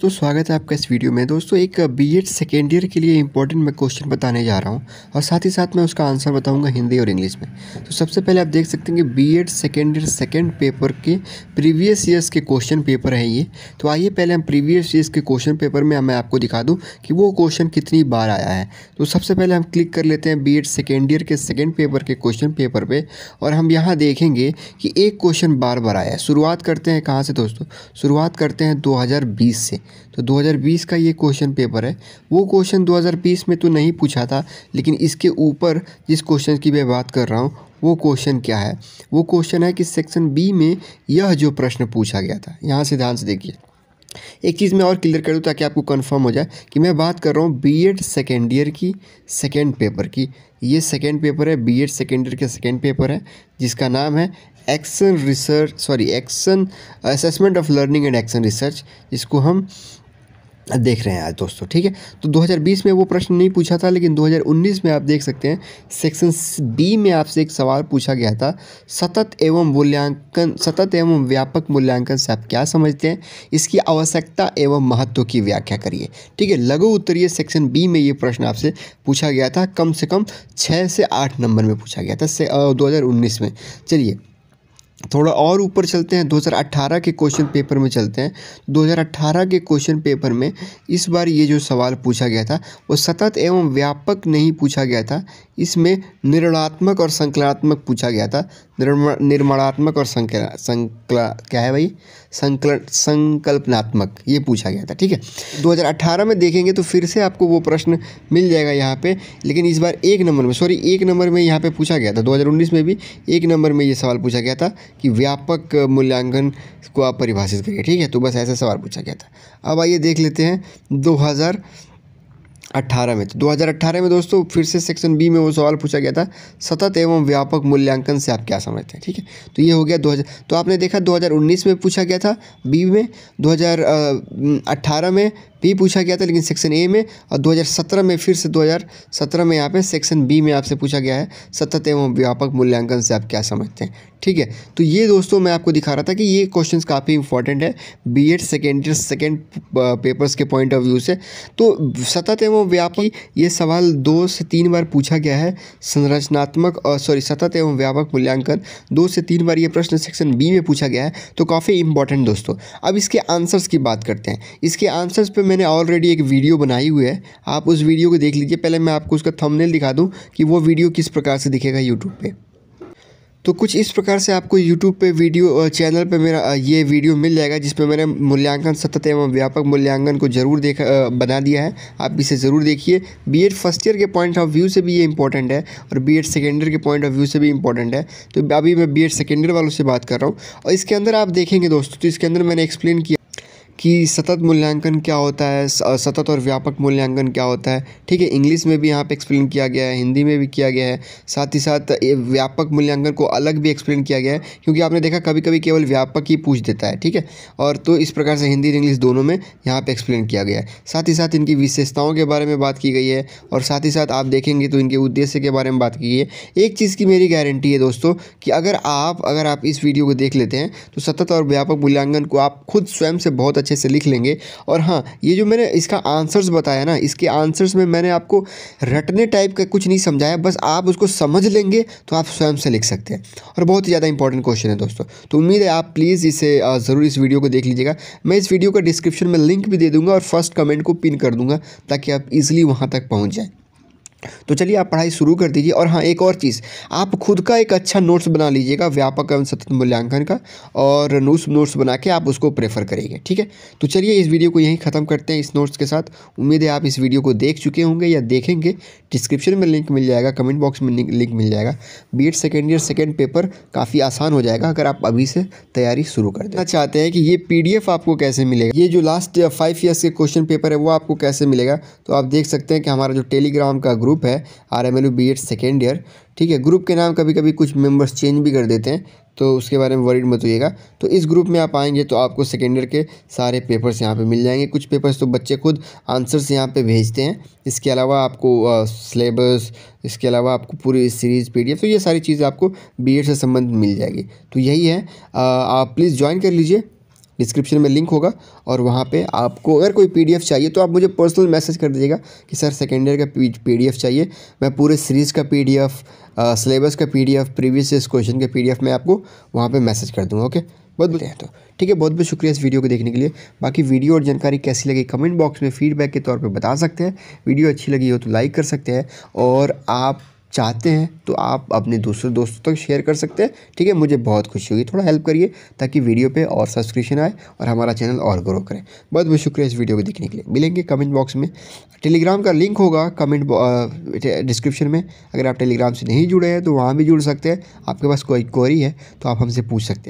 तो स्वागत है आपका इस वीडियो में दोस्तों एक बीएड सेकेंड ईयर के लिए इंपॉर्टेंट मैं क्वेश्चन बताने जा रहा हूँ और साथ ही साथ मैं उसका आंसर बताऊँगा हिंदी और इंग्लिश में तो सबसे पहले आप देख सकते हैं कि B Ed second year second paper के प्रीवियस ईयर्स के क्वेश्चन पेपर है ये तो आइए पहले हम प्रीवियस ईयर्स के क्वेश्चन पेपर में मैं आपको दिखा दूँ कि वो क्वेश्चन कितनी बार आया है तो सबसे पहले हम क्लिक कर लेते हैं बी एड सेकेंड ईयर के सेकेंड पेपर के क्वेश्चन पेपर पर और हम यहाँ देखेंगे कि एक क्वेश्चन बार बार आया है शुरुआत करते हैं कहाँ से दोस्तों शुरुआत करते हैं दो से तो 2020 का ये क्वेश्चन पेपर है वो क्वेश्चन 2020 में तो नहीं पूछा था लेकिन इसके ऊपर जिस क्वेश्चन की मैं बात कर रहा हूँ वो क्वेश्चन क्या है वो क्वेश्चन है कि सेक्शन बी में यह जो प्रश्न पूछा गया था यहाँ से ध्यान से देखिए एक चीज़ मैं और क्लियर कर दूँ ताकि आपको कन्फर्म हो जाए कि मैं बात कर रहा हूँ बी एड सेकेंड ईयर की सेकेंड पेपर की ये सेकेंड पेपर है बी एड सेकेंड ईयर का सेकेंड पेपर है जिसका नाम है action research sorry action assessment of learning and action research इसको हम देख रहे हैं आज दोस्तों ठीक है तो 2020 में वो प्रश्न नहीं पूछा था लेकिन 2019 में आप देख सकते हैं सेक्शन बी में आपसे एक सवाल पूछा गया था सतत एवं मूल्यांकन सतत एवं व्यापक मूल्यांकन से आप क्या समझते हैं इसकी आवश्यकता एवं महत्व की व्याख्या करिए ठीक है लघु उत्तरीय सेक्शन बी में ये प्रश्न आपसे पूछा गया था कम से कम छः से आठ नंबर में पूछा गया था दो में चलिए थोड़ा और ऊपर चलते हैं 2018 के क्वेश्चन पेपर में चलते हैं 2018 के क्वेश्चन पेपर में इस बार ये जो सवाल पूछा गया था वो सतत एवं व्यापक नहीं पूछा गया था इसमें निर्णात्मक और संकलात्मक पूछा गया था निर्माणात्मक और संकला संकला क्या है भाई संकल संकल्पनात्मक ये पूछा गया था ठीक है 2018 में देखेंगे तो फिर से आपको वो प्रश्न मिल जाएगा यहाँ पे लेकिन इस बार एक नंबर में सॉरी एक नंबर में यहाँ पे पूछा गया था 2019 में भी एक नंबर में ये सवाल पूछा गया था कि व्यापक मूल्यांकन को आप परिभाषित करिए ठीक है तो बस ऐसा सवाल पूछा गया था अब आइए देख लेते हैं 2018 में तो 2018 में दोस्तों फिर से सेक्शन बी में वो सवाल पूछा गया था सतत एवं व्यापक मूल्यांकन से आप क्या समझते हैं ठीक है तो ये हो गया 2000 तो आपने देखा 2019 में पूछा गया था बी में 2018 में बी पूछा गया था लेकिन सेक्शन ए में और 2017 में फिर से 2017 में यहाँ पे सेक्शन बी में आपसे पूछा गया है सतत एवं व्यापक मूल्यांकन से आप क्या समझते हैं ठीक है तो ये दोस्तों मैं आपको दिखा रहा था कि ये क्वेश्चंस काफ़ी इंपॉर्टेंट है B Ed second year second papers के पॉइंट ऑफ व्यू से तो सतत एवं व्यापक ये सवाल दो से तीन बार पूछा गया है संरचनात्मक और सॉरी सतत एवं व्यापक मूल्यांकन दो से तीन बार ये प्रश्न सेक्शन बी में पूछा गया है तो काफ़ी इंपॉर्टेंट दोस्तों अब इसके आंसर्स की बात करते हैं इसके आंसर्स पर मैंने ऑलरेडी एक वीडियो बनाई हुई है आप उस वीडियो को देख लीजिए पहले मैं आपको उसका थंबनेल दिखा दूं कि वो वीडियो किस प्रकार से दिखेगा यूट्यूब पे तो कुछ इस प्रकार से आपको यूट्यूब पे वीडियो चैनल पे मेरा ये वीडियो मिल जाएगा जिसमें मैंने मूल्यांकन सतत एवं व्यापक मूल्यांकन को जरूर देखा बना दिया है आप इसे ज़रूर देखिए बी फर्स्ट ईयर के पॉइंट ऑफ व्यू से भी ये इंपॉर्टेंट है और बी एड सेकेंड ईयर के पॉइंट ऑफ व्यू से भी इंपॉर्टेंट है तो अभी मैं बी एड सेकेंड ईयर वालों से बात कर रहा हूँ और इसके अंदर आप देखेंगे दोस्तों तो इसके अंदर मैंने एक्सप्लेन किया कि सतत मूल्यांकन क्या होता है सतत और व्यापक मूल्यांकन क्या होता है ठीक है इंग्लिश में भी यहाँ पे एक्सप्लेन किया गया है हिंदी में भी किया गया है साथ ही साथ व्यापक मूल्यांकन को अलग भी एक्सप्लेन किया गया है क्योंकि आपने देखा कभी कभी केवल व्यापक ही पूछ देता है ठीक है और तो इस प्रकार से हिंदी और इंग्लिश दोनों में यहाँ पर एक्सप्लेन किया गया है साथ ही साथ इनकी विशेषताओं के बारे में बात की गई है और साथ ही साथ आप देखेंगे तो इनके उद्देश्य के बारे में बात की गई है एक चीज़ की मेरी गारंटी है दोस्तों कि अगर आप अगर आप इस वीडियो को देख लेते हैं तो सतत और व्यापक मूल्यांकन को आप खुद स्वयं से बहुत अच्छे से लिख लेंगे और हाँ ये जो मैंने इसका आंसर्स बताया ना इसके आंसर्स में मैंने आपको रटने टाइप का कुछ नहीं समझाया बस आप उसको समझ लेंगे तो आप स्वयं से लिख सकते हैं और बहुत ही ज़्यादा इंपॉर्टेंट क्वेश्चन है दोस्तों तो उम्मीद है आप प्लीज़ इसे ज़रूर इस वीडियो को देख लीजिएगा मैं इस वीडियो का डिस्क्रिप्शन में लिंक भी दे दूँगा और फर्स्ट कमेंट को पिन कर दूँगा ताकि आप ईजिली वहाँ तक पहुँच जाएँ तो चलिए आप पढ़ाई शुरू कर दीजिए और हाँ एक और चीज़ आप खुद का एक अच्छा नोट्स बना लीजिएगा व्यापक एवं सतत मूल्यांकन का और नोट्स नोट्स बना के आप उसको प्रेफर करेंगे ठीक है तो चलिए इस वीडियो को यहीं ख़त्म करते हैं इस नोट्स के साथ उम्मीद है आप इस वीडियो को देख चुके होंगे या देखेंगे डिस्क्रिप्शन में लिंक मिल जाएगा कमेंट बॉक्स में लिंक मिल जाएगा B Ed second year second paper काफ़ी आसान हो जाएगा अगर आप अभी से तैयारी शुरू कर देना चाहते हैं कि ये पी आपको कैसे मिलेगा ये जो लास्ट फाइव ईयर्स के क्वेश्चन पेपर है वो आपको कैसे मिलेगा तो आप देख सकते हैं कि हमारा जो टेलीग्राम का ग्रुप ग्रुप है R M L U B Ed second year ठीक है ग्रुप के नाम कभी कभी कुछ मेंबर्स चेंज भी कर देते हैं तो उसके बारे में वरीड मत होइएगा तो इस ग्रुप में आप आएंगे तो आपको सेकेंड ईयर के सारे पेपर्स यहाँ पे मिल जाएंगे कुछ पेपर्स तो बच्चे खुद आंसर्स यहाँ पे भेजते हैं इसके अलावा आपको सिलेबस इसके अलावा आपको पूरी सीरीज़ एफ तो ये सारी चीज़ आपको बीएड से संबंध मिल जाएगी तो यही है आप प्लीज़ ज्वाइन कर लीजिए डिस्क्रिप्शन में लिंक होगा और वहाँ पे आपको अगर कोई पीडीएफ चाहिए तो आप मुझे पर्सनल मैसेज कर दीजिएगा कि सर सेकेंड ईयर का पीडीएफ चाहिए मैं पूरे सीरीज़ का पीडीएफ सिलेबस का पीडीएफ प्रीवियस क्वेश्चन का पीडीएफ मैं आपको वहाँ पर मैसेज कर दूँगा ओके बहुत बोलते हैं तो ठीक है बहुत बहुत शुक्रिया इस वीडियो को देखने के लिए बाकी वीडियो और जानकारी कैसी लगी कमेंट बॉक्स में फीडबैक के तौर पर बता सकते हैं वीडियो अच्छी लगी हो तो लाइक कर सकते हैं और आप चाहते हैं तो आप अपने दूसरे दोस्तों तक शेयर कर सकते हैं ठीक है मुझे बहुत खुशी होगी थोड़ा हेल्प करिए ताकि वीडियो पे और सब्सक्रिप्शन आए और हमारा चैनल और ग्रो करें बहुत बहुत शुक्रिया इस वीडियो को देखने के लिए मिलेंगे कमेंट बॉक्स में टेलीग्राम का लिंक होगा कमेंट डिस्क्रिप्शन में अगर आप टेलीग्राम से नहीं जुड़े हैं तो वहाँ भी जुड़ सकते हैं आपके पास कोई क्वेरी है तो आप हमसे पूछ सकते हैं